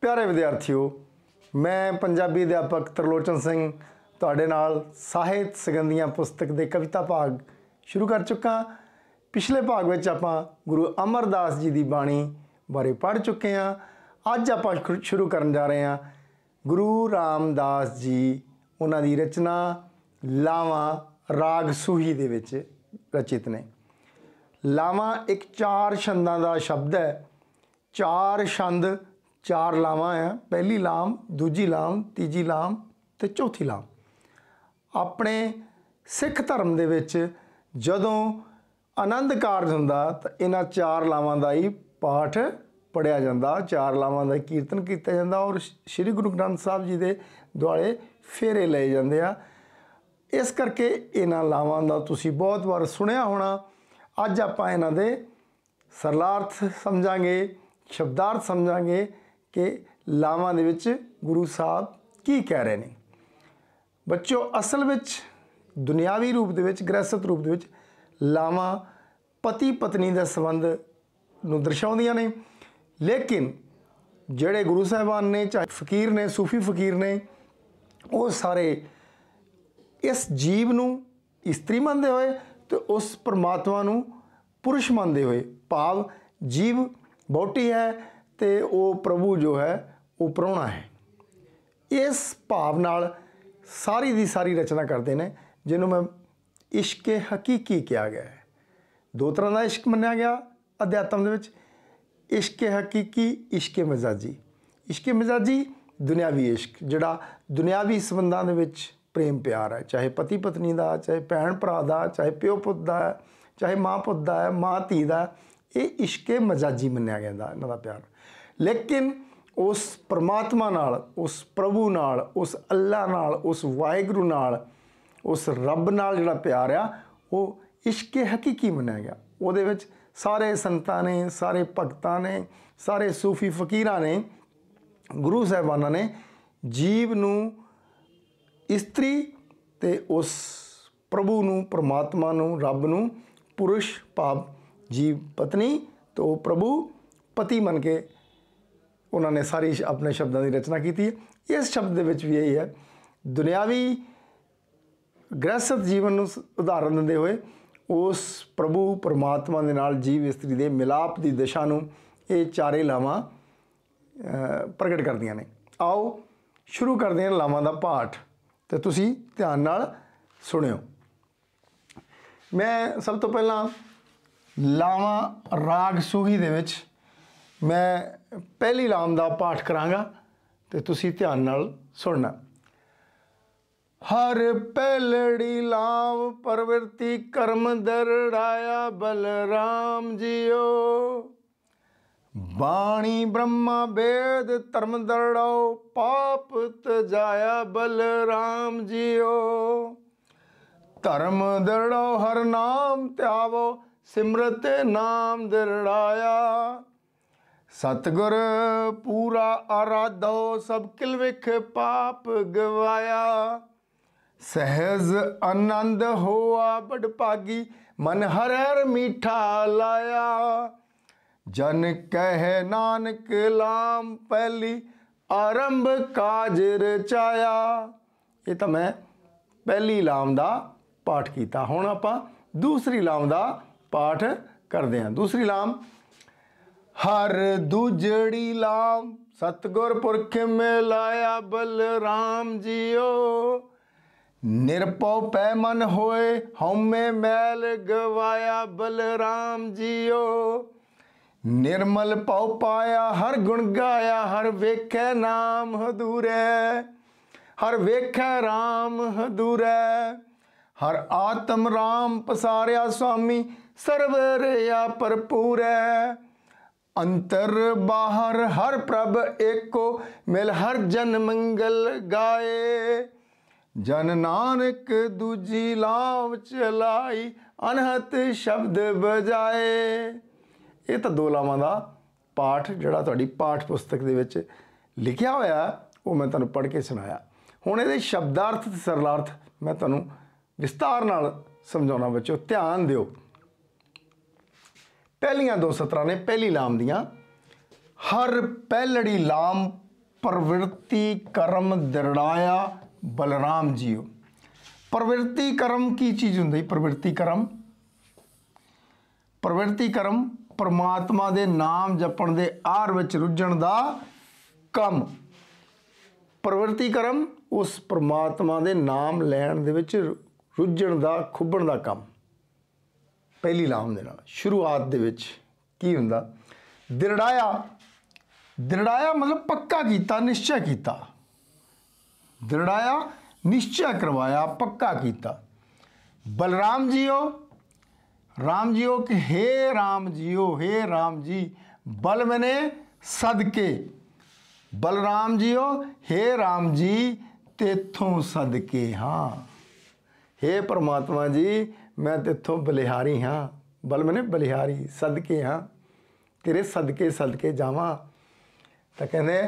ਪਿਆਰੇ ਵਿਦਿਆਰਥੀਓ ਮੈਂ ਪੰਜਾਬੀ ਅਧਿਆਪਕ ਤਰਲੋਚਨ ਸਿੰਘ ਤੁਹਾਡੇ ਨਾਲ ਸਾਹਿਤ ਸਗੰਧੀਆਂ ਪੁਸਤਕ ਦੇ ਕਵਿਤਾ ਭਾਗ ਸ਼ੁਰੂ ਕਰ ਚੁੱਕਾ ਪਿਛਲੇ ਭਾਗ ਵਿੱਚ ਆਪਾਂ ਗੁਰੂ ਅਮਰਦਾਸ ਜੀ ਦੀ ਬਾਣੀ ਬਾਰੇ ਪੜ ਚੁੱਕੇ ਹਾਂ ਅੱਜ ਆਪਾਂ ਸ਼ੁਰੂ ਕਰਨ ਜਾ ਰਹੇ ਹਾਂ ਗੁਰੂ ਰਾਮਦਾਸ ਜੀ ਉਹਨਾਂ ਦੀ ਰਚਨਾ ਲਾਵਾਂ ਰਾਗ ਸੂਹੀ ਦੇ ਵਿੱਚ ਰਚਿਤ ਨੇ ਲਾਵਾਂ ਇੱਕ ਚਾਰ ਛੰਦਾਂ ਦਾ ਸ਼ਬਦ ਹੈ ਚਾਰ ਛੰਦ ਚਾਰ ਲਾਵਾਂ ਆ ਪਹਿਲੀ ਲਾਮ ਦੂਜੀ ਲਾਮ ਤੀਜੀ ਲਾਮ ਤੇ ਚੌਥੀ ਲਾਮ ਆਪਣੇ ਸਿੱਖ ਧਰਮ ਦੇ ਵਿੱਚ ਜਦੋਂ ਆਨੰਦ ਕਾਰਜ ਹੁੰਦਾ ਤਾਂ ਇਹਨਾਂ ਚਾਰ ਲਾਵਾਂ ਦਾ ਹੀ ਪਾਠ ਪੜਿਆ ਜਾਂਦਾ ਚਾਰ ਲਾਵਾਂ ਦਾ ਕੀਰਤਨ ਕੀਤਾ ਜਾਂਦਾ ਔਰ ਸ੍ਰੀ ਗੁਰੂ ਗ੍ਰੰਥ ਸਾਹਿਬ ਜੀ ਦੇ ਦੁਆਲੇ ਫੇਰੇ ਲਏ ਜਾਂਦੇ ਆ ਇਸ ਕਰਕੇ ਇਹਨਾਂ ਲਾਵਾਂ ਦਾ ਤੁਸੀਂ ਬਹੁਤ ਵਾਰ ਸੁਣਿਆ ਹੋਣਾ ਅੱਜ ਆਪਾਂ ਇਹਨਾਂ ਦੇ ਸਰਲਾਰਥ ਸਮਝਾਂਗੇ ਸ਼ਬਦਾਰਥ ਸਮਝਾਂਗੇ ਕਿ ਲਾਵਾਂ ਦੇ ਵਿੱਚ ਗੁਰੂ ਸਾਹਿਬ ਕੀ ਕਹਿ ਰਹੇ ਨੇ ਬੱਚੋ ਅਸਲ ਵਿੱਚ ਦੁਨਿਆਵੀ ਰੂਪ ਦੇ ਵਿੱਚ ਗ੍ਰਸਤ ਰੂਪ ਦੇ ਵਿੱਚ ਲਾਵਾਂ ਪਤੀ ਪਤਨੀ ਦਾ ਸੰਬੰਧ ਨੂੰ ਦਰਸਾਉਂਦੀਆਂ ਨੇ ਲੇਕਿਨ ਜਿਹੜੇ ਗੁਰੂ ਸਾਹਿਬਾਨ ਨੇ ਚਾਹੇ ਫਕੀਰ ਨੇ ਸੂਫੀ ਫਕੀਰ ਨੇ ਉਹ ਸਾਰੇ ਇਸ ਜੀਵ ਨੂੰ ਇਸਤਰੀ ਮੰਨਦੇ ਹੋਏ ਤੇ ਉਸ ਪਰਮਾਤਮਾ ਨੂੰ ਪੁਰਸ਼ ਮੰਨਦੇ ਹੋਏ ਭਾਵ ਜੀਵ ਬੌਟੀ ਹੈ ਤੇ ਉਹ ਪ੍ਰਭੂ ਜੋ ਹੈ ਉਹ ਪ੍ਰਾਣਾ ਹੈ ਇਸ ਭਾਵ ਨਾਲ ਸਾਰੀ ਦੀ ਸਾਰੀ ਰਚਨਾ ਕਰਦੇ ਨੇ ਜਿਹਨੂੰ ਮੈਂ ਇਸ਼ਕ ਹਕੀਕੀ ਕਿਹਾ ਗਿਆ ਹੈ ਦੋ ਤਰ੍ਹਾਂ ਦਾ ਇਸ਼ਕ ਮੰਨਿਆ ਗਿਆ ਅਧਿਆਤਮ ਦੇ ਵਿੱਚ ਇਸ਼ਕ ਹਕੀਕੀ ਇਸ਼ਕ ਮਜ਼ਾਜੀ ਇਸ਼ਕ ਮਜ਼ਾਜੀ ਦੁਨਿਆਵੀ ਇਸ਼ਕ ਜਿਹੜਾ ਦੁਨਿਆਵੀ ਸੰਬੰਧਾਂ ਦੇ ਵਿੱਚ ਪ੍ਰੇਮ ਪਿਆਰ ਹੈ ਚਾਹੇ ਪਤੀ ਪਤਨੀ ਦਾ ਚਾਹੇ ਭੈਣ ਭਰਾ ਦਾ ਚਾਹੇ ਪਿਓ ਪੁੱਤ ਦਾ ਚਾਹੇ ਮਾਂ ਪੁੱਤ ਦਾ ਮਾਂ ਧੀ ਦਾ ਇਹ ਇਸ਼ਕੇ ਮਜ਼ਾਜੀ ਮੰਨਿਆ ਜਾਂਦਾ ਇਹਨਾਂ ਦਾ ਪਿਆਰ ਲੇਕਿਨ ਉਸ ਪਰਮਾਤਮਾ ਨਾਲ ਉਸ ਪ੍ਰਭੂ ਨਾਲ ਉਸ ਅੱਲਾ ਨਾਲ ਉਸ ਵਾਹਿਗੁਰੂ ਨਾਲ ਉਸ ਰੱਬ ਨਾਲ ਜਿਹੜਾ ਪਿਆਰ ਆ ਉਹ ਇਸ਼ਕ ਹਕੀਕੀ ਮੰਨਿਆ ਗਿਆ ਉਹਦੇ ਵਿੱਚ ਸਾਰੇ ਸੰਤਾਂ ਨੇ ਸਾਰੇ ਭਗਤਾਂ ਨੇ ਸਾਰੇ ਸੂਫੀ ਫਕੀਰਾਂ ਨੇ ਗੁਰੂ ਸਾਹਿਬਾਨਾਂ ਨੇ ਜੀਵ ਨੂੰ ਇਸਤਰੀ ਤੇ ਉਸ ਪ੍ਰਭੂ ਨੂੰ ਪਰਮਾਤਮਾ ਨੂੰ ਰੱਬ ਨੂੰ ਪੁਰਸ਼ ਭਾਵ ਜੀਵ ਪਤਨੀ ਤੋਂ ਪ੍ਰਭੂ ਪਤੀ ਮੰਨ ਕੇ ਉਹਨਾਂ ਨੇ ਸਾਰੀ ਆਪਣੇ ਸ਼ਬਦਾਂ ਦੀ ਰਚਨਾ ਕੀਤੀ ਹੈ ਇਸ ਸ਼ਬਦ ਦੇ ਵਿੱਚ ਵੀ ਇਹ ਹੈ ਦੁਨਿਆਵੀ ਗ੍ਰਸਤ ਜੀਵਨ ਨੂੰ ਉਦਾਹਰਨ ਦਿੰਦੇ ਹੋਏ ਉਸ ਪ੍ਰਭੂ ਪਰਮਾਤਮਾ ਦੇ ਨਾਲ ਜੀਵ ਇਸਤਰੀ ਦੇ ਮਿਲਾਪ ਦੀ ਦਿਸ਼ਾ ਨੂੰ ਇਹ ਚਾਰੇ ਲਾਵਾਂ ਪ੍ਰਗਟ ਕਰਦੀਆਂ ਨੇ ਆਓ ਸ਼ੁਰੂ ਕਰਦੇ ਹਾਂ ਲਾਵਾਂ ਦਾ ਪਾਠ ਤੇ ਤੁਸੀਂ ਧਿਆਨ ਨਾਲ ਸੁਣਿਓ ਮੈਂ ਸਭ ਤੋਂ ਪਹਿਲਾਂ ਲਾਵਾਂ ਰਾਗ ਸੂਹੀ ਦੇ ਵਿੱਚ ਮੈਂ ਪਹਿਲੀ ਲਾਮ ਦਾ ਪਾਠ ਕਰਾਂਗਾ ਤੇ ਤੁਸੀਂ ਧਿਆਨ ਨਾਲ ਸੁਣਨਾ ਹਰ ਪਹਿਲੜੀ ਲਾਮ ਪਰਵਰਤੀ ਕਰਮ ਦਰੜਾਇਆ ਬਲਰਾਮ ਜੀਓ ਬਾਣੀ ਬ੍ਰਹਮਾ ਵੇਦ ਧਰਮ ਦਰੜਾਓ ਪਾਪ ਤਜਾਇਆ ਬਲਰਾਮ ਜੀਓ ਧਰਮ ਦਰੜਾਓ ਹਰ ਨਾਮ ਧਿਆਵੋ ਸਿਮਰਤੇ ਨਾਮ ਦਰੜਾਇਆ ਸਤਗੁਰ ਪੂਰਾ ਅਰਾਧੋ ਸਭ ਕਿਲ ਵਿਖ ਪਾਪ ਗਵਾਇਆ ਸਹਿਜ ਆਨੰਦ ਹੋਆ ਬੜ ਭਾਗੀ ਮਨ ਹਰ ਹਰ ਮੀਠਾ ਲਾਇਆ ਜਨ ਕਹਿ ਨਾਨਕ ਲਾਮ ਪਹਿਲੀ ਆਰੰਭ ਕਾਜ ਰਚਾਇਆ ਇਹ ਤਾਂ ਮੈਂ ਪਹਿਲੀ ਲਾਮ ਦਾ ਪਾਠ ਕੀਤਾ ਹੁਣ ਆਪਾਂ ਦੂਸਰੀ ਲਾਮ ਦਾ ਪਾਠ ਕਰਦੇ ਹਾਂ ਦੂਸਰੀ ਲਾਮ ਹਰ ਦੁਜੜੀ ਲਾਮ ਸਤਗੁਰ ਪੁਰਖ ਮਿਲਾਇਆ ਬਲਰਾਮ ਜੀਓ ਨਿਰਪਉ ਪੈ ਮਨ ਹੋਏ ਹਉਮੈ ਮੈਲ ਗਵਾਇਆ ਬਲਰਾਮ ਜੀਓ ਨਿਰਮਲ ਪਉ ਪਾਇਆ ਹਰ ਗੁਣ ਗਾਇਆ ਹਰ ਵੇਖੈ ਨਾਮ ਹਦੂਰੈ ਹਰ ਵੇਖੈ RAM ਹਦੂਰੈ ਹਰ ਆਤਮ RAM ਪਸਾਰਿਆ ਸੁਆਮੀ ਸਰਵ ਰਿਆ ਭਰਪੂਰੈ ਅੰਤਰ ਬਾਹਰ ਹਰ ਪ੍ਰਭ ਏਕੋ ਮਿਲ ਹਰ ਜਨ ਮੰਗਲ ਗਾਏ ਜਨ ਨਾਨਕ ਦੂਜੀ ਲਾਵ ਚਲਾਈ ਅਨਹਤ ਸ਼ਬਦ ਬਜਾਏ ਇਹ ਤਾਂ ਦੋ ਲਾਵਾਂ ਦਾ ਪਾਠ ਜਿਹੜਾ ਤੁਹਾਡੀ ਪਾਠ ਪੁਸਤਕ ਦੇ ਵਿੱਚ ਲਿਖਿਆ ਹੋਇਆ ਉਹ ਮੈਂ ਤੁਹਾਨੂੰ ਪੜ੍ਹ ਕੇ ਸੁਣਾਇਆ ਹੁਣ ਇਹਦੇ ਸ਼ਬਦਾਰਥ ਤੇ ਸਰਲਾਰਥ ਮੈਂ ਤੁਹਾਨੂੰ ਵਿਸਤਾਰ ਨਾਲ ਸਮਝਾਉਣਾ ਬੱਚੋ ਧਿਆਨ ਦਿਓ ਪਹਿਲੀਆਂ ਦੋ ਸਤਰਾਂ ਨੇ ਪਹਿਲੀ ਲਾਮ ਦੀਆਂ ਹਰ ਪਹਿਲੜੀ ਲਾਮ ਪ੍ਰਵਿਰਤੀ ਕਰਮ ਦਿਰੜਾਇਆ ਬਲਰਾਮ ਜੀਓ ਪ੍ਰਵਿਰਤੀ ਕਰਮ ਕੀ ਚੀਜ਼ ਹੁੰਦੀ ਪ੍ਰਵਿਰਤੀ ਕਰਮ ਪ੍ਰਵਿਰਤੀ ਕਰਮ ਪਰਮਾਤਮਾ ਦੇ ਨਾਮ ਜਪਣ ਦੇ ਆਰ ਵਿੱਚ ਰੁੱਝਣ ਦਾ ਕੰਮ ਪ੍ਰਵਿਰਤੀ ਕਰਮ ਉਸ ਪਰਮਾਤਮਾ ਦੇ ਨਾਮ ਲੈਣ ਦੇ ਵਿੱਚ ਰੁੱਝਣ ਦਾ ਖੁੱਬਣ ਦਾ ਕੰਮ ਪਹਿਲੀ ਲਾਮ ਦੇ ਨਾਲ ਸ਼ੁਰੂਆਤ ਦੇ ਵਿੱਚ ਕੀ ਹੁੰਦਾ ਦਿਰੜਾਇਆ ਦਿਰੜਾਇਆ ਮਤਲਬ ਪੱਕਾ ਕੀਤਾ ਨਿਸ਼ਚੈ ਕੀਤਾ ਦਿਰੜਾਇਆ ਨਿਸ਼ਚੈ ਕਰਵਾਇਆ ਪੱਕਾ ਕੀਤਾ ਬਲਰਾਮ ਜੀਓ ਰਾਮ ਜੀਓ ਕਿ ਹੇ ਰਾਮ ਜੀਓ ਹੇ ਰਾਮ ਜੀ ਬਲ ਮਨੇ ਸਦਕੇ ਬਲਰਾਮ ਜੀਓ ਹੇ ਰਾਮ ਜੀ ਤੇਥੋਂ ਸਦਕੇ ਹਾਂ ਹੇ ਪਰਮਾਤਮਾ ਜੀ ਮੈਂ ਤੇਥੋਂ ਬਲਿਹਾਰੀ ਹਾਂ ਬਲ ਮਨੇ ਬਲਿਹਾਰੀ ਸਦਕੇ ਹਾਂ ਤੇਰੇ ਸਦਕੇ ਸਦਕੇ ਜਾਵਾਂ ਤਾਂ ਕਹਿੰਦੇ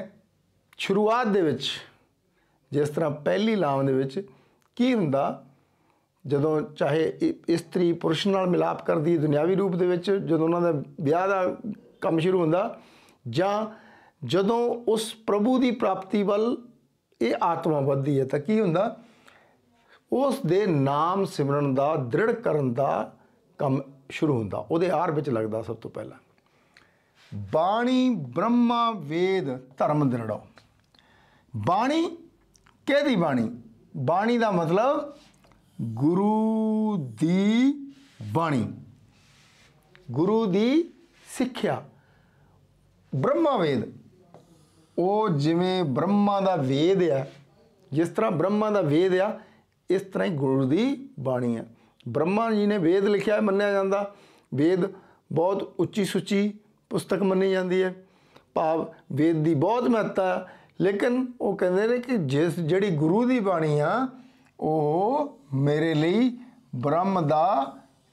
ਸ਼ੁਰੂਆਤ ਦੇ ਵਿੱਚ ਜਿਸ ਤਰ੍ਹਾਂ ਪਹਿਲੀ ਲਾਵ ਦੇ ਵਿੱਚ ਕੀ ਹੁੰਦਾ ਜਦੋਂ ਚਾਹੇ ਇਸਤਰੀ ਪੁਰਸ਼ ਨਾਲ ਮਿਲਾਪ ਕਰਦੀ ਦੁਨਿਆਵੀ ਰੂਪ ਦੇ ਵਿੱਚ ਜਦੋਂ ਉਹਨਾਂ ਦਾ ਵਿਆਹ ਦਾ ਕੰਮ ਸ਼ੁਰੂ ਹੁੰਦਾ ਜਾਂ ਜਦੋਂ ਉਸ ਪ੍ਰਭੂ ਦੀ ਪ੍ਰਾਪਤੀ ਵੱਲ ਇਹ ਆਤਮਾ ਵੱਧਦੀ ਹੈ ਤਾਂ ਕੀ ਹੁੰਦਾ ਉਸ ਦੇ ਨਾਮ ਸਿਮਰਨ ਦਾ ਦ੍ਰਿੜ ਕਰਨ ਦਾ ਕੰਮ ਸ਼ੁਰੂ ਹੁੰਦਾ ਉਹਦੇ ਆਰ ਵਿੱਚ ਲੱਗਦਾ ਸਭ ਤੋਂ ਪਹਿਲਾਂ ਬਾਣੀ ਬ੍ਰਹਮਾ ਵੇਦ ਧਰਮ ਦ੍ਰਿੜੋ ਬਾਣੀ ਕਿਹਦੀ ਬਾਣੀ ਬਾਣੀ ਦਾ ਮਤਲਬ ਗੁਰੂ ਦੀ ਬਾਣੀ ਗੁਰੂ ਦੀ ਸਿੱਖਿਆ ਬ੍ਰਹਮਾ ਵੇਦ ਉਹ ਜਿਵੇਂ ਬ੍ਰਹਮਾ ਦਾ ਵੇਦ ਆ ਜਿਸ ਤਰ੍ਹਾਂ ਬ੍ਰਹਮਾ ਦਾ ਵੇਦ ਆ ਇਸ ਤਰ੍ਹਾਂ ਹੀ ਗੁਰੂ ਦੀ ਬਾਣੀ ਹੈ ਬ੍ਰਹਮਾ ਜੀ ਨੇ ਵੇਦ ਲਿਖਿਆ ਮੰਨਿਆ ਜਾਂਦਾ ਵੇਦ ਬਹੁਤ ਉੱਚੀ ਸੁੱਚੀ ਪੁਸਤਕ ਮੰਨੀ ਜਾਂਦੀ ਹੈ ਭਾਵ ਵੇਦ ਦੀ ਬਹੁਤ ਮਹੱਤਤਾ ਲੇਕਿਨ ਉਹ ਕਹਿੰਦੇ ਨੇ ਕਿ ਜਿਸ ਜਿਹੜੀ ਗੁਰੂ ਦੀ ਬਾਣੀ ਆ ਉਹ ਮੇਰੇ ਲਈ ਬ੍ਰਹਮ ਦਾ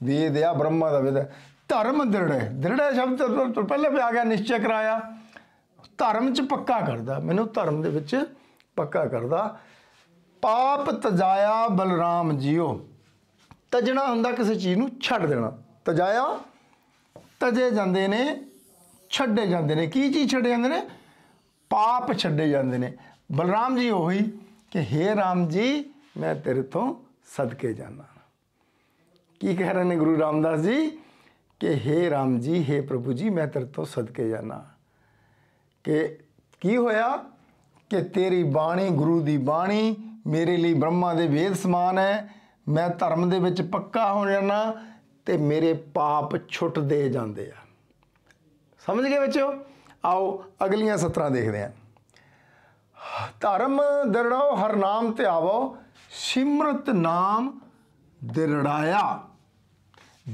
ਵੇਦ ਆ ਬ੍ਰਹਮਾ ਦਾ ਵੇਦ ਧਰਮ ਦ੍ਰਿੜ ਦ੍ਰਿੜ ਸ਼ਬਦ ਤੋਂ ਪਹਿਲੇ ਵੀ ਆ ਗਿਆ ਨਿਸ਼ਚੈ ਕਰਾਇਆ ਧਰਮ ਚ ਪੱਕਾ ਕਰਦਾ ਮੈਨੂੰ ਧਰਮ ਦੇ ਵਿੱਚ ਪੱਕਾ ਕਰਦਾ ਪਾਪ ਤਜਾਇਆ ਬਲਰਾਮ ਜੀਓ ਤਜਣਾ ਹੁੰਦਾ ਕਿਸੇ ਚੀਜ਼ ਨੂੰ ਛੱਡ ਦੇਣਾ ਤਜਾਇਆ ਤਜੇ ਜਾਂਦੇ ਨੇ ਛੱਡੇ ਜਾਂਦੇ ਨੇ ਕੀ ਚੀਜ਼ ਛੱਡੇ ਜਾਂਦੇ ਨੇ ਪਾਪ ਛੱਡੇ ਜਾਂਦੇ ਨੇ ਬਲਰਾਮ ਜੀ ਉਹੀ ਕਿ हे ਰਾਮ ਜੀ ਮੈਂ ਤੇਰੇ ਤੋਂ ਸਦਕੇ ਜਾਣਾ ਕੀ ਕਹਿ ਰਹੇ ਨੇ ਗੁਰੂ ਰਾਮਦਾਸ ਜੀ ਕਿ हे ਰਾਮ ਜੀ हे ਪ੍ਰਭੂ ਜੀ ਮੈਂ ਤੇਰੇ ਤੋਂ ਸਦਕੇ ਜਾਣਾ ਕਿ ਕੀ ਹੋਇਆ ਕਿ ਤੇਰੀ ਬਾਣੀ ਗੁਰੂ ਦੀ ਬਾਣੀ ਮੇਰੇ ਲਈ ਬ੍ਰਹਮਾ ਦੇ ਵੇਦ ਸਮਾਨ ਹੈ ਮੈਂ ਧਰਮ ਦੇ ਵਿੱਚ ਪੱਕਾ ਹੋ ਜਾਣਾ ਤੇ ਮੇਰੇ ਪਾਪ ਛੁੱਟਦੇ ਜਾਂਦੇ ਆ ਸਮਝ ਗਏ ਬੱਚਿਓ ਆਓ ਅਗਲੀਆਂ ਸਤਰਾਂ ਦੇਖਦੇ ਆ ਧਰਮ ਦਰੜਾਓ ਹਰ ਨਾਮ ਤੇ ਆਵੋ ਸਿਮਰਤ ਨਾਮ ਦਿਰੜਾਇਆ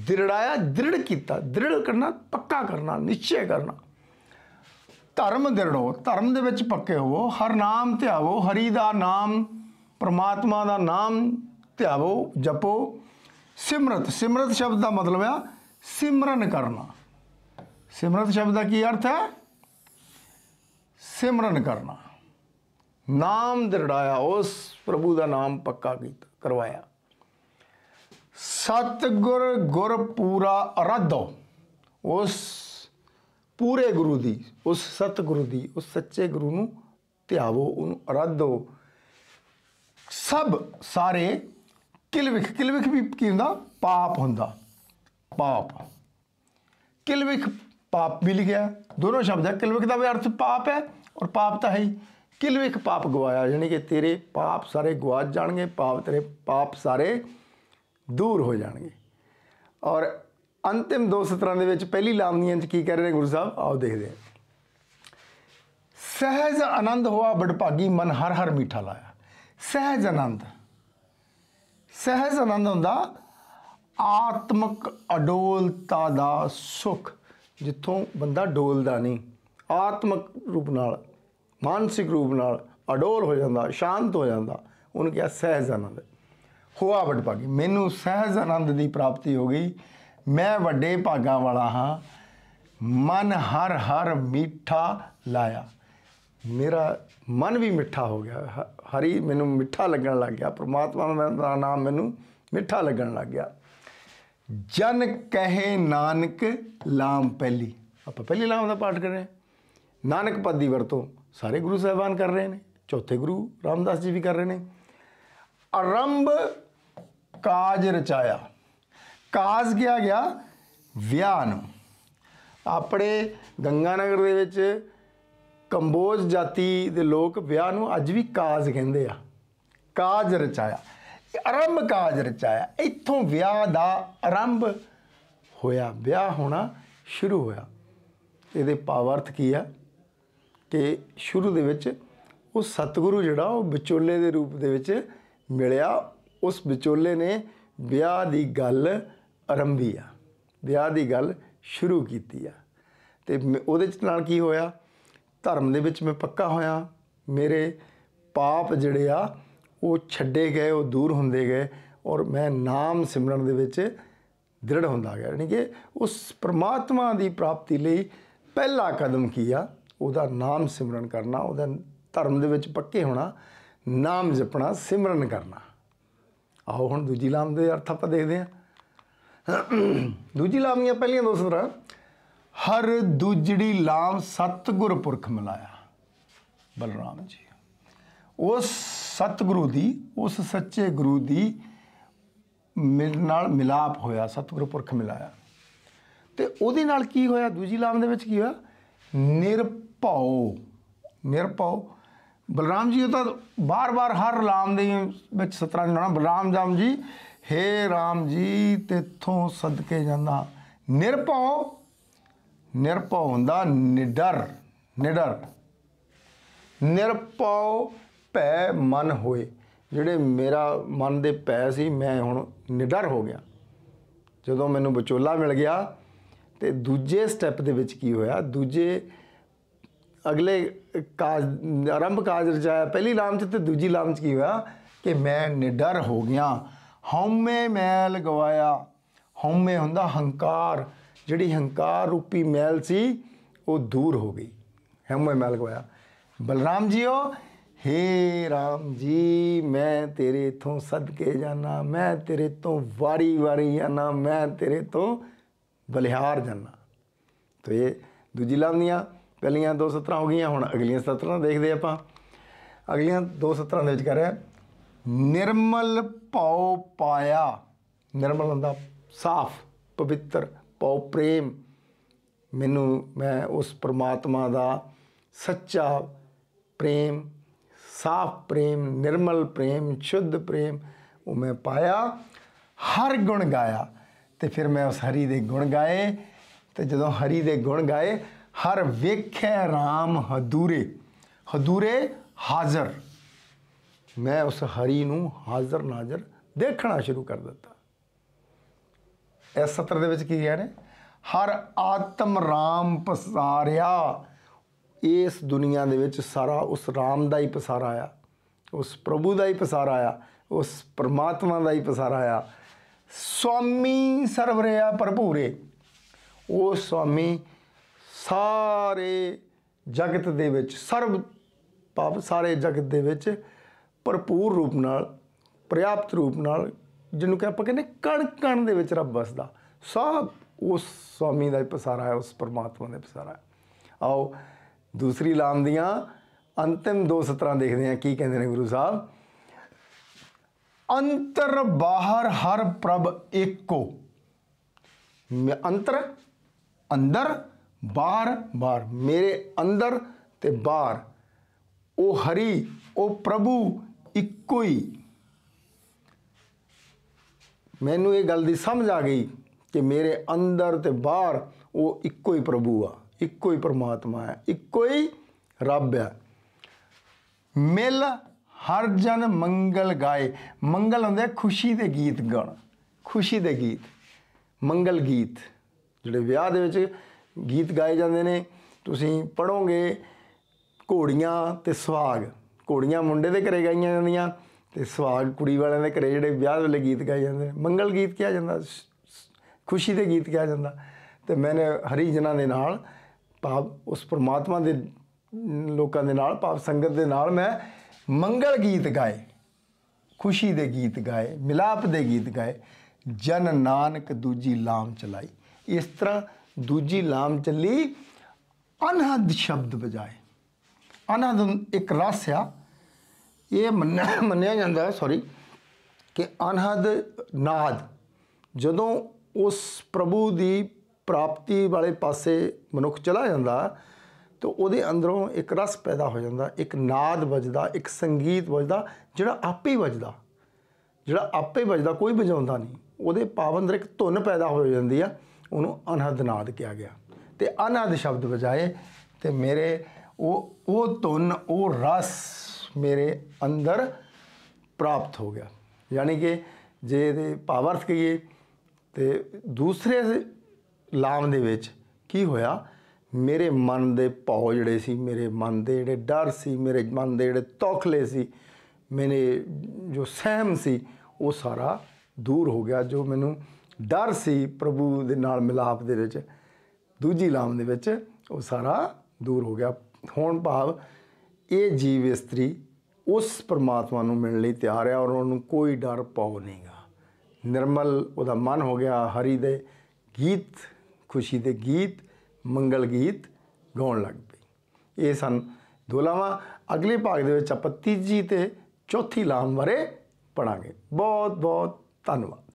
ਦਿਰੜਾਇਆ ਦ੍ਰਿੜ ਕੀਤਾ ਦ੍ਰਿੜ ਕਰਨਾ ਪੱਕਾ ਕਰਨਾ ਨਿਸ਼ਚੈ ਕਰਨਾ ਧਰਮ ਦਿਰੜੋ ਧਰਮ ਦੇ ਵਿੱਚ ਪੱਕੇ ਹੋਵੋ ਹਰ ਨਾਮ ਧਿਆਵੋ ਹਰੀ ਦਾ ਨਾਮ ਪਰਮਾਤਮਾ ਦਾ ਨਾਮ ਧਿਆਵੋ ਜਪੋ ਸਿਮਰਤ ਸਿਮਰਤ ਸ਼ਬਦ ਦਾ ਮਤਲਬ ਆ ਸਿਮਰਨ ਕਰਨਾ ਸਿਮਰਤ ਸ਼ਬਦ ਦਾ ਕੀ ਅਰਥ ਹੈ ਸਿਮਰਨ ਕਰਨਾ ਨਾਮ ਦਿੜਾਇਆ ਉਸ ਪ੍ਰਭੂ ਦਾ ਨਾਮ ਪੱਕਾ ਕੀਤਾ ਕਰਵਾਇਆ ਸਤ ਗੁਰ ਗੁਰ ਪੂਰਾ ਅਰਾਧੋ ਉਸ ਪੂਰੇ ਗੁਰੂ ਦੀ ਉਸ ਸਤ ਗੁਰੂ ਦੀ ਉਸ ਸੱਚੇ ਗੁਰੂ ਨੂੰ ਧਿਆਵੋ ਉਹਨੂੰ ਅਰਧੋ ਸਭ ਸਾਰੇ ਕਿਲਵਿਖ ਕਿਲਵਿਖ ਵੀ ਕੀ ਹੁੰਦਾ ਪਾਪ ਹੁੰਦਾ ਪਾਪ ਕਿਲਵਿਖ ਪਾਪ ਵੀ ਲਿਖਿਆ ਦੋਨੋਂ ਸ਼ਬਦ ਹੈ ਕਿਲਵਿਖ ਦਾ ਵੀ ਅਰਥ ਪਾਪ ਹੈ ਔਰ ਪਾਪ ਤਾਂ ਹੈ ਹੀ ਕਿਲਵਿਖ ਪਾਪ ਗਵਾਇਆ ਯਾਨੀ ਕਿ ਤੇਰੇ ਪਾਪ ਸਾਰੇ ਗਵਾਚ ਜਾਣਗੇ ਪਾਪ ਤੇਰੇ ਪਾਪ ਸਾਰੇ ਦੂਰ ਹੋ ਜਾਣਗੇ ਔਰ ਅੰਤਿਮ ਦੋ ਸਤਰਾਂ ਦੇ ਵਿੱਚ ਪਹਿਲੀ ਲਾਮਨੀਆਂ 'ਚ ਕੀ ਕਹਿ ਰਹੇ ਨੇ ਗੁਰੂ ਸਾਹਿਬ ਆਓ ਦੇਖਦੇ ਹਾਂ ਸਹਿਜ ਆਨੰਦ ਹੋਆ ਬੜਭਾਗੀ ਮਨ ਹਰ ਹਰ ਮੀਠਾ ਲਾਇਆ ਸਹਿਜ ਆਨੰਦ ਸਹਿਜ ਆਨੰਦ ਹੁੰਦਾ ਆਤਮਿਕ ਅਡੋਲਤਾ ਦਾ ਸੁਖ ਜਿੱਥੋਂ ਬੰਦਾ ਡੋਲਦਾ ਨਹੀਂ ਆਤਮਿਕ ਰੂਪ ਨਾਲ ਮਾਨਸਿਕ ਰੂਪ ਨਾਲ ਅਡੋਲ ਹੋ ਜਾਂਦਾ ਸ਼ਾਂਤ ਹੋ ਜਾਂਦਾ ਉਹਨੂੰ ਕਿਹਾ ਸਹਿਜ ਆਨੰਦ ਹੋਆ ਵੱਡ ਭਾਗੀ ਮੈਨੂੰ ਸਹਿਜ ਆਨੰਦ ਦੀ ਪ੍ਰਾਪਤੀ ਹੋ ਗਈ ਮੈਂ ਵੱਡੇ ਭਾਗਾ ਵਾਲਾ ਹਾਂ ਮਨ ਹਰ ਹਰ ਮਿੱਠਾ ਲਾਇਆ ਮੇਰਾ ਮਨ ਵੀ ਮਿੱਠਾ ਹੋ ਗਿਆ ਹਰੀ ਮੈਨੂੰ ਮਿੱਠਾ ਲੱਗਣ ਲੱਗ ਗਿਆ ਪ੍ਰਮਾਤਮਾ ਦਾ ਨਾਮ ਮੈਨੂੰ ਮਿੱਠਾ ਲੱਗਣ ਲੱਗ ਗਿਆ ਜਨ ਕਹੇ ਨਾਨਕ ਲਾਮ ਪਹਿਲੀ ਆਪਾਂ ਪਹਿਲੀ ਲਾਮ ਦਾ ਪਾਠ ਕਰ ਰਹੇ ਹਾਂ ਨਾਨਕ ਪਦ ਦੀ ਵਰਤੋਂ ਸਾਰੇ ਗੁਰੂ ਸਾਹਿਬਾਨ ਕਰ ਰਹੇ ਨੇ ਚੌਥੇ ਗੁਰੂ ਰਾਮਦਾਸ ਜੀ ਵੀ ਕਰ ਰਹੇ ਨੇ ਆਰੰਭ ਕਾਜ ਰਚਾਇਆ ਕਾਜ ਗਿਆ ਗਿਆ ਵਿਆਹ ਨੂੰ ਆਪਣੇ ਗੰਗਾਨਗਰ ਦੇ ਵਿੱਚ ਕੰਬੋਜ ਜਾਤੀ ਦੇ ਲੋਕ ਵਿਆਹ ਨੂੰ ਅੱਜ ਵੀ ਕਾਜ ਕਹਿੰਦੇ ਆ ਕਾਜ ਰਚਾਇਆ ਆਰੰਭ ਕਾਜ ਰਚਾਇਆ ਇੱਥੋਂ ਵਿਆਹ ਦਾ ਆਰੰਭ ਹੋਇਆ ਵਿਆਹ ਹੋਣਾ ਸ਼ੁਰੂ ਹੋਇਆ ਇਹਦੇ ਪਾਵਰਥ ਕੀ ਆ ਕਿ ਸ਼ੁਰੂ ਦੇ ਵਿੱਚ ਉਹ ਸਤਿਗੁਰੂ ਜਿਹੜਾ ਉਹ ਵਿਚੋਲੇ ਦੇ ਰੂਪ ਦੇ ਵਿੱਚ ਮਿਲਿਆ ਉਸ ਵਿਚੋਲੇ ਨੇ ਵਿਆਹ ਦੀ ਗੱਲ ਆਰੰਭੀ ਆ ਵਿਆਹ ਦੀ ਗੱਲ ਸ਼ੁਰੂ ਕੀਤੀ ਆ ਤੇ ਉਹਦੇ ਨਾਲ ਕੀ ਹੋਇਆ ਧਰਮ ਦੇ ਵਿੱਚ ਮੈਂ ਪੱਕਾ ਹੋਇਆ ਮੇਰੇ ਪਾਪ ਜਿਹੜੇ ਆ ਉਹ ਛੱਡੇ ਗਏ ਉਹ ਦੂਰ ਹੁੰਦੇ ਗਏ ਔਰ ਮੈਂ ਨਾਮ ਸਿਮਰਨ ਦੇ ਵਿੱਚ ਦ੍ਰਿੜ ਹੁੰਦਾ ਗਿਆ ਯਾਨੀ ਕਿ ਉਸ ਪ੍ਰਮਾਤਮਾ ਦੀ ਪ੍ਰਾਪਤੀ ਲਈ ਪਹਿਲਾ ਕਦਮ ਕੀ ਆ ਉਹਦਾ ਨਾਮ ਸਿਮਰਨ ਕਰਨਾ ਉਹਦਾ ਧਰਮ ਦੇ ਵਿੱਚ ਪੱਕੇ ਹੋਣਾ ਨਾਮ ਜਪਣਾ ਸਿਮਰਨ ਕਰਨਾ ਆਓ ਹੁਣ ਦੂਜੀ ਲਾਮ ਦੇ ਅਰਥ ਆਪਾਂ ਦੇਖਦੇ ਹਾਂ ਦੂਜੀ ਲਾਮ ਪਹਿਲੀਆਂ ਦੋ ਸਤਰਾਂ ਹਰ ਦੁਜੜੀ ਲਾਮ ਸਤਗੁਰ ਪੁਰਖ ਮਿਲਾਇਆ ਬਲਰਾਮ ਜੀ ਉਸ ਸਤਗੁਰੂ ਦੀ ਉਸ ਸੱਚੇ ਗੁਰੂ ਦੀ ਮਿਲ ਨਾਲ ਮਿਲਾਪ ਹੋਇਆ ਸਤਗੁਰ ਪੁਰਖ ਮਿਲਾਇਆ ਤੇ ਉਹਦੇ ਨਾਲ ਕੀ ਹੋਇਆ ਦੂਜੀ ਲਾਮ ਦੇ ਵਿੱਚ ਕੀ ਹੋਇਆ ਨਿਰਭਉ ਨਿਰਭਉ ਬਲਰਾਮ ਜੀ ਉਹ ਤਾਂ ਬਾਰ-ਬਾਰ ਹਰ ਲਾਮ ਦੇ ਵਿੱਚ 17 ਜਣਾ ਬਲਰਾਮ ਜੀ ਹੇ ਰਾਮ ਜੀ ਤੇਥੋਂ ਸਦਕੇ ਜਾਂਦਾ ਨਿਰਭਉ ਨਿਰਭਉ ਹੁੰਦਾ ਨਿਡਰ ਨਿਡਰ ਨਿਰਭਉ ਭੈ ਮਨ ਹੋਏ ਜਿਹੜੇ ਮੇਰਾ ਮਨ ਦੇ ਭੈ ਸੀ ਮੈਂ ਹੁਣ ਨਿਡਰ ਹੋ ਗਿਆ ਜਦੋਂ ਮੈਨੂੰ ਵਿਚੋਲਾ ਮਿਲ ਗਿਆ ਤੇ ਦੂਜੇ ਸਟੈਪ ਦੇ ਵਿੱਚ ਕੀ ਹੋਇਆ ਦੂਜੇ ਅਗਲੇ ਕਾਜ ਆਰੰਭ ਕਾਜ ਰਚਾਇਆ ਪਹਿਲੀ ਲਾਮ ਚ ਤੇ ਦੂਜੀ ਲਾਮ ਚ ਕੀ ਹੋਇਆ ਕਿ ਮੈਂ ਨਿਡਰ ਹੋ ਗਿਆ ਹਉਮੈ ਮੈਲ ਗਵਾਇਆ ਹਉਮੈ ਹੁੰਦਾ ਹੰਕਾਰ ਜਿਹੜੀ ਹੰਕਾਰ ਰੂਪੀ ਮੈਲ ਸੀ ਉਹ ਦੂਰ ਹੋ ਗਈ ਹਮੇ ਮੈਲ ਗਿਆ ਬਲਰਾਮ ਜੀਓ ਹੇ ਰਾਮ ਜੀ ਮੈਂ ਤੇਰੇ ਤੋਂ ਸਦਕੇ ਜਾਣਾ ਮੈਂ ਤੇਰੇ ਤੋਂ ਵਾਰੀ ਵਾਰੀ ਆਣਾ ਮੈਂ ਤੇਰੇ ਤੋਂ ਬਲਿਹਾਰ ਜਾਣਾ ਤੋ ਇਹ ਦੂਜੀ ਲਾਵਨੀਆਂ ਪਹਿਲੀਆਂ 217 ਹੋ ਗਈਆਂ ਹੁਣ ਅਗਲੀਆਂ ਸਤਰਾਂ ਦੇਖਦੇ ਆਪਾਂ ਅਗਲੀਆਂ 217 ਦੇ ਵਿੱਚ ਕਰ ਰਿਹਾ ਨਿਰਮਲ ਭਉ ਪਾਇਆ ਨਿਰਮਲ ਹੁੰਦਾ ਸਾਫ਼ ਪਵਿੱਤਰ ਪਉ ਪ੍ਰੇਮ ਮੈਨੂੰ ਮੈਂ ਉਸ ਪ੍ਰਮਾਤਮਾ ਦਾ ਸੱਚਾ ਪ੍ਰੇਮ ਸਾਫ਼ ਪ੍ਰੇਮ ਨਿਰਮਲ ਪ੍ਰੇਮ ਸ਼ੁੱਧ ਪ੍ਰੇਮ ਉਹ ਮੈਂ ਪਾਇਆ ਹਰ ਗੁਣ ਗਾਇਆ ਤੇ ਫਿਰ ਮੈਂ ਉਸ ਹਰੀ ਦੇ ਗੁਣ ਗਾਏ ਤੇ ਜਦੋਂ ਹਰੀ ਦੇ ਗੁਣ ਗਾਏ ਹਰ ਵੇਖੇ RAM ਹਦੂਰੇ ਹਦੂਰੇ ਹਾਜ਼ਰ ਮੈਂ ਉਸ ਹਰੀ ਨੂੰ ਹਾਜ਼ਰ ਨਾਜ਼ਰ ਦੇਖਣਾ ਸ਼ੁਰੂ ਕਰ ਦਿੱਤਾ ਇਸ ਸਤਰ ਦੇ ਵਿੱਚ ਕੀ ਹੈ ਨੇ ਹਰ ਆਤਮ ਰਾਮ ਪਸਾਰਿਆ ਇਸ ਦੁਨੀਆ ਦੇ ਵਿੱਚ ਸਾਰਾ ਉਸ ਰਾਮ ਦਾ ਹੀ ਪਸਾਰਾ ਆ ਉਸ ਪ੍ਰਭੂ ਦਾ ਹੀ ਪਸਾਰਾ ਆ ਉਸ ਪਰਮਾਤਮਾ ਦਾ ਹੀ ਪਸਾਰਾ ਆ ਸੁਆਮੀ ਰਿਆ ਪਰਪੂਰੇ ਉਹ ਸੁਆਮੀ ਸਾਰੇ ਜਗਤ ਦੇ ਵਿੱਚ ਸਰਬ ਸਾਰੇ ਜਗਤ ਦੇ ਵਿੱਚ ਭਰਪੂਰ ਰੂਪ ਨਾਲ ਪ੍ਰਿਆਪਤ ਰੂਪ ਨਾਲ ਜਿਹਨੂੰ ਕਿ ਆਪਾਂ ਕਹਿੰਦੇ ਕਣ ਕਣ ਦੇ ਵਿੱਚ ਰੱਬ ਵਸਦਾ ਸਭ ਉਸ ਸਵਾਮੀ ਦਾ ਹੀ ਪਸਾਰਾ ਹੈ ਉਸ ਪਰਮਾਤਮਾ ਦਾ ਪਸਾਰਾ ਹੈ ਆਓ ਦੂਸਰੀ ਲਾਮ ਦੀਆਂ ਅੰਤਿਮ ਦੋ ਸਤਰਾਂ ਦੇਖਦੇ ਹਾਂ ਕੀ ਕਹਿੰਦੇ ਨੇ ਗੁਰੂ ਸਾਹਿਬ ਅੰਤਰ ਬਾਹਰ ਹਰ ਪ੍ਰਭ ਇੱਕੋ ਅੰਤਰ ਅੰਦਰ ਬਾਹਰ ਬਾਹਰ ਮੇਰੇ ਅੰਦਰ ਤੇ ਬਾਹਰ ਉਹ ਹਰੀ ਉਹ ਪ੍ਰਭੂ ਇੱਕੋ ਹੀ ਮੈਨੂੰ ਇਹ ਗੱਲ ਦੀ ਸਮਝ ਆ ਗਈ ਕਿ ਮੇਰੇ ਅੰਦਰ ਤੇ ਬਾਹਰ ਉਹ ਇੱਕੋ ਹੀ ਪ੍ਰਭੂ ਆ ਇੱਕੋ ਹੀ ਪਰਮਾਤਮਾ ਹੈ ਇੱਕੋ ਹੀ ਰੱਬ ਆ ਮਿਲ ਹਰ ਜਨ ਮੰਗਲ ਗਾਏ ਮੰਗਲ ਹੁੰਦੇ ਖੁਸ਼ੀ ਦੇ ਗੀਤ ਗਾਣਾ ਖੁਸ਼ੀ ਦੇ ਗੀਤ ਮੰਗਲ ਗੀਤ ਜਿਹੜੇ ਵਿਆਹ ਦੇ ਵਿੱਚ ਗੀਤ ਗਾਏ ਜਾਂਦੇ ਨੇ ਤੁਸੀਂ ਪੜੋਗੇ ਘੋੜੀਆਂ ਤੇ ਸੁਹਾਗ ਘੋੜੀਆਂ ਮੁੰਡੇ ਦੇ ਘਰੇ ਗਾਈਆਂ ਜਾਂਦੀਆਂ ਤੇ ਸਵਾਗ ਕੁੜੀ ਵਾਲਿਆਂ ਦੇ ਘਰੇ ਜਿਹੜੇ ਵਿਆਹ ਵਾਲੇ ਗੀਤ ਗਾਏ ਜਾਂਦੇ ਨੇ ਮੰਗਲ ਗੀਤ ਕਿਹਾ ਜਾਂਦਾ ਖੁਸ਼ੀ ਦੇ ਗੀਤ ਕਿਹਾ ਜਾਂਦਾ ਤੇ ਮੈਨੇ ਹਰੀ ਜਨਾਂ ਦੇ ਨਾਲ ਭਾਵ ਉਸ ਪ੍ਰਮਾਤਮਾ ਦੇ ਲੋਕਾਂ ਦੇ ਨਾਲ ਭਾਵ ਸੰਗਤ ਦੇ ਨਾਲ ਮੈਂ ਮੰਗਲ ਗੀਤ ਗਾਏ ਖੁਸ਼ੀ ਦੇ ਗੀਤ ਗਾਏ ਮਿਲਾਪ ਦੇ ਗੀਤ ਗਾਏ ਜਨ ਨਾਨਕ ਦੂਜੀ ਲਾਮ ਚਲਾਈ ਇਸ ਤਰ੍ਹਾਂ ਦੂਜੀ ਲਾਮ ਚੱਲੀ ਅਨਹਦ ਸ਼ਬਦ ਬਜਾਏ ਅਨਹਦ ਇੱਕ ਰਸ ਆ ਇਹ ਮੰਨਿਆ ਮੰਨਿਆ ਜਾਂਦਾ ਹੈ ਸੌਰੀ ਕਿ ਅਨਹਦ ਨਾਦ ਜਦੋਂ ਉਸ ਪ੍ਰਭੂ ਦੀ ਪ੍ਰਾਪਤੀ ਵਾਲੇ ਪਾਸੇ ਮਨੁੱਖ ਚਲਾ ਜਾਂਦਾ ਤਾਂ ਉਹਦੇ ਅੰਦਰੋਂ ਇੱਕ ਰਸ ਪੈਦਾ ਹੋ ਜਾਂਦਾ ਇੱਕ ਨਾਦ ਵੱਜਦਾ ਇੱਕ ਸੰਗੀਤ ਵੱਜਦਾ ਜਿਹੜਾ ਆਪੇ ਵੱਜਦਾ ਜਿਹੜਾ ਆਪੇ ਵੱਜਦਾ ਕੋਈ ਵਜਾਉਂਦਾ ਨਹੀਂ ਉਹਦੇ ਪਾਵੰਦਰ ਇੱਕ ਧੁਨ ਪੈਦਾ ਹੋ ਜਾਂਦੀ ਆ ਉਹਨੂੰ ਅਨਹਦ ਨਾਦ ਕਿਹਾ ਗਿਆ ਤੇ ਅਨਹਦ ਸ਼ਬਦ ਵਜਾਏ ਤੇ ਮੇਰੇ ਉਹ ਉਹ ਧੁਨ ਉਹ ਰਸ ਮੇਰੇ ਅੰਦਰ ਪ੍ਰਾਪਤ ਹੋ ਗਿਆ ਯਾਨੀ ਕਿ ਜੇ ਇਹਦੇ ਪਾਵਰਸ ਕਹੀਏ ਤੇ ਦੂਸਰੇ ਲਾਮ ਦੇ ਵਿੱਚ ਕੀ ਹੋਇਆ ਮੇਰੇ ਮਨ ਦੇ ਭਾਉ ਜਿਹੜੇ ਸੀ ਮੇਰੇ ਮਨ ਦੇ ਜਿਹੜੇ ਡਰ ਸੀ ਮੇਰੇ ਮਨ ਦੇ ਜਿਹੜੇ ਤੋਖਲੇ ਸੀ ਮੈਨੇ ਜੋ ਸਹਿਮ ਸੀ ਉਹ ਸਾਰਾ ਦੂਰ ਹੋ ਗਿਆ ਜੋ ਮੈਨੂੰ ਡਰ ਸੀ ਪ੍ਰਭੂ ਦੇ ਨਾਲ ਮਿਲਾਪ ਦੇ ਵਿੱਚ ਦੂਜੀ ਲਾਮ ਦੇ ਵਿੱਚ ਉਹ ਸਾਰਾ ਦੂਰ ਹੋ ਗਿਆ ਹੋਣ ਭਾਵ ਇਹ ਜੀਵ ਇਸਤਰੀ ਉਸ ਪਰਮਾਤਮਾ ਨੂੰ ਮਿਲਣ ਲਈ ਤਿਆਰ ਹੈ ਔਰ ਉਹਨੂੰ ਕੋਈ ਡਰ ਪਾਉ ਨਹੀਂਗਾ ਨਿਰਮਲ ਉਹਦਾ ਮਨ ਹੋ ਗਿਆ ਹਰੀ ਦੇ ਗੀਤ ਖੁਸ਼ੀ ਦੇ ਗੀਤ ਮੰਗਲ ਗੀਤ ਗਾਉਣ ਲੱਗ ਪਈ ਇਹ ਸਨ ਦੋਲਾਵਾ ਅਗਲੇ ਭਾਗ ਦੇ ਵਿੱਚ ਆਪਾਂ ਤੀਜੀ ਤੇ ਚੌਥੀ ਲਾਮ ਬਾਰੇ ਪੜਾਂਗੇ ਬਹੁਤ ਬਹੁਤ ਧੰਨਵਾਦ